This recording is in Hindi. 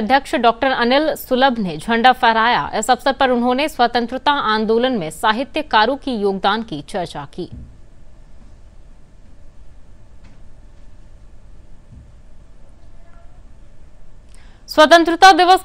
अध्यक्ष डॉक्टर अनिल सुलभ ने झंडा फहराया इस अवसर पर उन्होंने स्वतंत्रता आंदोलन में साहित्यकारों की योगदान की चर्चा की स्वतंत्रता दिवस के